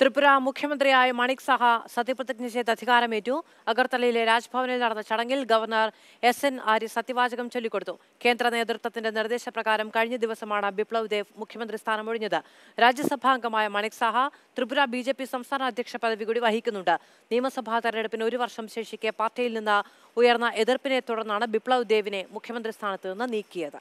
ത്രിപുര മുഖ്യമന്ത്രിയായ മണിക് സഹ സത്യപ്രതിജ്ഞ ചെയ്ത് അധികാരമേറ്റു അഗർത്തലയിലെ രാജ്ഭവനിൽ നടന്ന ചടങ്ങിൽ ഗവർണർ എസ് എൻ ആര്യ സത്യവാചകം ചൊല്ലിക്കൊടുത്തു കേന്ദ്ര നേതൃത്വത്തിന്റെ നിർദ്ദേശപ്രകാരം കഴിഞ്ഞ ദിവസമാണ് ബിപ്ലവ് ദേവ് മുഖ്യമന്ത്രി സ്ഥാനമൊഴിഞ്ഞത് രാജ്യസഭാംഗമായ മണിക് സഹ ത്രിപുര ബി ജെ പി സംസ്ഥാന അധ്യക്ഷ പദവി കൂടി വഹിക്കുന്നുണ്ട് നിയമസഭാ തെരഞ്ഞെടുപ്പിന് ഒരു വർഷം ശേഷിക്കെ പാർട്ടിയിൽ നിന്ന് ഉയർന്ന എതിർപ്പിനെ തുടർന്നാണ് ബിപ്ലവ് ദേവിനെ മുഖ്യമന്ത്രി സ്ഥാനത്ത് നിന്ന് നീക്കിയത്